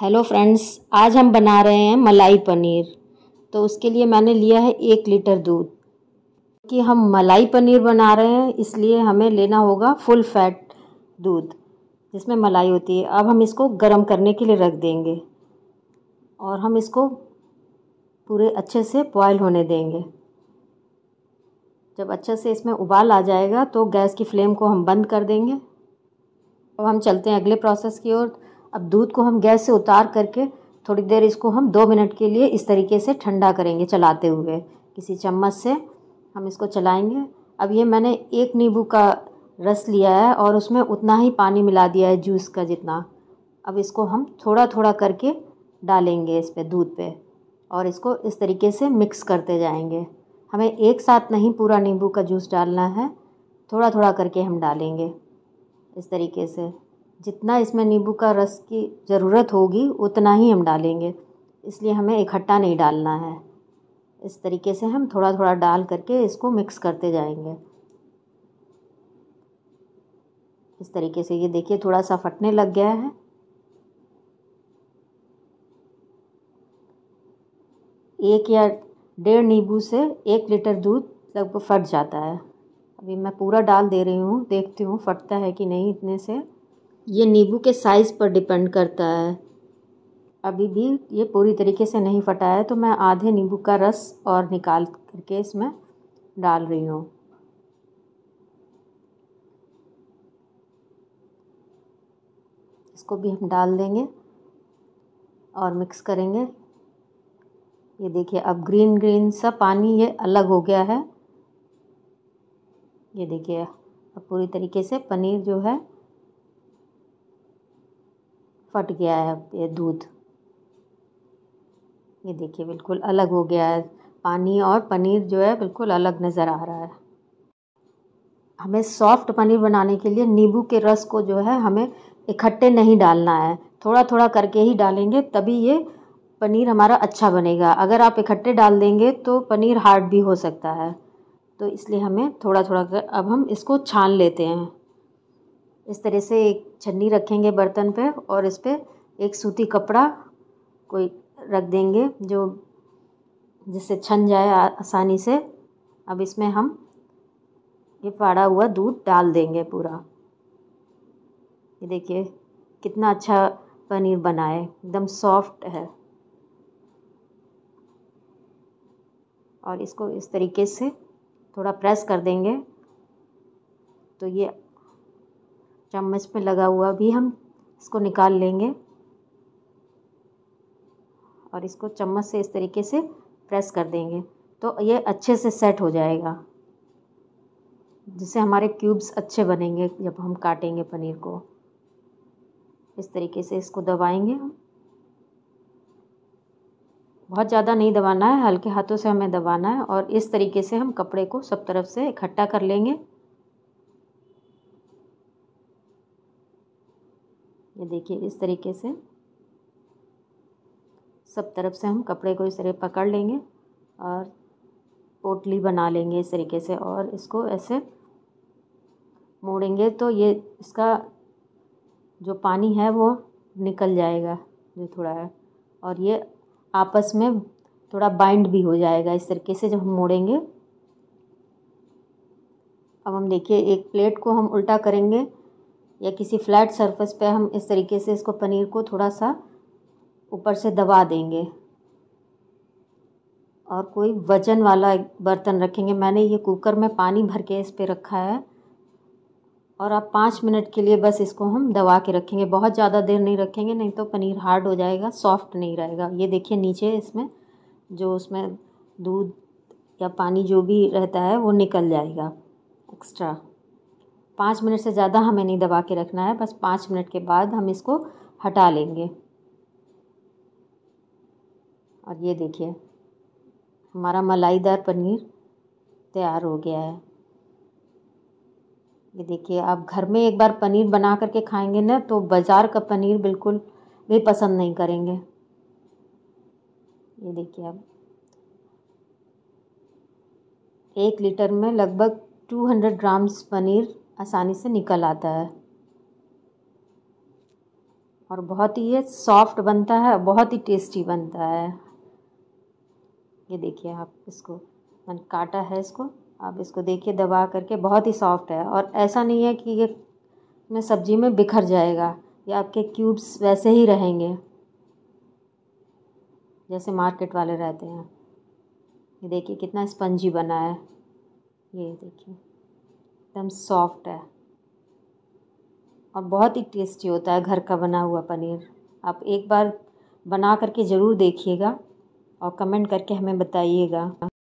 hello friends आज हम बना रहे हैं मलाई पनीर तो उसके लिए मैंने लिया है एक लीटर दूध कि हम मलाई पनीर बना रहे हैं इसलिए हमें लेना होगा फुल फैट दूध जिसमें मलाई होती है अब हम इसको गर्म करने के लिए रख देंगे और हम इसको पूरे अच्छे से बॉयल होने देंगे जब अच्छे से इसमें उबाल आ जाएगा तो गैस की फ्लेम को हम बंद कर देंगे अब हम चलते हैं अगले प्रोसेस की ओर अब दूध को हम गैस से उतार करके थोड़ी देर इसको हम दो मिनट के लिए इस तरीके से ठंडा करेंगे चलाते हुए किसी चम्मच से हम इसको चलाएंगे अब ये मैंने एक नींबू का रस लिया है और उसमें उतना ही पानी मिला दिया है जूस का जितना अब इसको हम थोड़ा थोड़ा करके डालेंगे इस पर दूध पे और इसको इस तरीके से मिक्स करते जाएंगे हमें एक साथ नहीं पूरा नींबू का जूस डालना है थोड़ा थोड़ा करके हम डालेंगे इस तरीके से जितना इसमें नींबू का रस की ज़रूरत होगी उतना ही हम डालेंगे इसलिए हमें इकट्ठा नहीं डालना है इस तरीके से हम थोड़ा थोड़ा डाल करके इसको मिक्स करते जाएंगे इस तरीके से ये देखिए थोड़ा सा फटने लग गया है एक या डेढ़ नींबू से एक लीटर दूध लगभग फट जाता है अभी मैं पूरा डाल दे रही हूँ देखती हूँ फटता है कि नहीं इतने से ये नींबू के साइज़ पर डिपेंड करता है अभी भी ये पूरी तरीके से नहीं फटा है तो मैं आधे नींबू का रस और निकाल करके इसमें डाल रही हूँ इसको भी हम डाल देंगे और मिक्स करेंगे ये देखिए अब ग्रीन ग्रीन सा पानी ये अलग हो गया है ये देखिए अब पूरी तरीके से पनीर जो है फट गया है ये दूध ये देखिए बिल्कुल अलग हो गया है पानी और पनीर जो है बिल्कुल अलग नज़र आ रहा है हमें सॉफ्ट पनीर बनाने के लिए नींबू के रस को जो है हमें इकट्ठे नहीं डालना है थोड़ा थोड़ा करके ही डालेंगे तभी ये पनीर हमारा अच्छा बनेगा अगर आप इकट्ठे डाल देंगे तो पनीर हार्ड भी हो सकता है तो इसलिए हमें थोड़ा थोड़ा कर अब हम इसको छान लेते हैं इस तरह से एक छन्नी रखेंगे बर्तन पे और इस पर एक सूती कपड़ा कोई रख देंगे जो जिससे छन जाए आसानी से अब इसमें हम ये फाड़ा हुआ दूध डाल देंगे पूरा ये देखिए कितना अच्छा पनीर बना है एकदम सॉफ्ट है और इसको इस तरीके से थोड़ा प्रेस कर देंगे तो ये चम्मच में लगा हुआ भी हम इसको निकाल लेंगे और इसको चम्मच से इस तरीके से प्रेस कर देंगे तो ये अच्छे से सेट हो जाएगा जिससे हमारे क्यूब्स अच्छे बनेंगे जब हम काटेंगे पनीर को इस तरीके से इसको दबाएंगे हम बहुत ज़्यादा नहीं दबाना है हल्के हाथों से हमें दबाना है और इस तरीके से हम कपड़े को सब तरफ से इकट्ठा कर लेंगे ये देखिए इस तरीके से सब तरफ से हम कपड़े को इस तरह पकड़ लेंगे और पोटली बना लेंगे इस तरीके से और इसको ऐसे मोड़ेंगे तो ये इसका जो पानी है वो निकल जाएगा जो थोड़ा है और ये आपस में थोड़ा बाइंड भी हो जाएगा इस तरीके से जब हम मोड़ेंगे अब हम देखिए एक प्लेट को हम उल्टा करेंगे या किसी फ्लैट सरफेस पे हम इस तरीके से इसको पनीर को थोड़ा सा ऊपर से दबा देंगे और कोई वजन वाला एक बर्तन रखेंगे मैंने ये कुकर में पानी भर के इस पर रखा है और आप पाँच मिनट के लिए बस इसको हम दबा के रखेंगे बहुत ज़्यादा देर नहीं रखेंगे नहीं तो पनीर हार्ड हो जाएगा सॉफ्ट नहीं रहेगा ये देखिए नीचे इसमें जो उसमें दूध या पानी जो भी रहता है वो निकल जाएगा एक्स्ट्रा पाँच मिनट से ज़्यादा हमें नहीं दबा के रखना है बस पाँच मिनट के बाद हम इसको हटा लेंगे और ये देखिए हमारा मलाईदार पनीर तैयार हो गया है ये देखिए आप घर में एक बार पनीर बना करके खाएंगे ना तो बाज़ार का पनीर बिल्कुल भी पसंद नहीं करेंगे ये देखिए आप एक लीटर में लगभग टू हंड्रेड ग्राम्स पनीर आसानी से निकल आता है और बहुत ही ये सॉफ्ट बनता है बहुत ही टेस्टी बनता है ये देखिए आप इसको मैंने काटा है इसको आप इसको देखिए दबा करके बहुत ही सॉफ्ट है और ऐसा नहीं है कि ये मैं सब्ज़ी में बिखर जाएगा ये आपके क्यूब्स वैसे ही रहेंगे जैसे मार्केट वाले रहते हैं ये देखिए कितना स्पंजी बना है ये देखिए एकदम सॉफ्ट है और बहुत ही टेस्टी होता है घर का बना हुआ पनीर आप एक बार बना करके ज़रूर देखिएगा और कमेंट करके हमें बताइएगा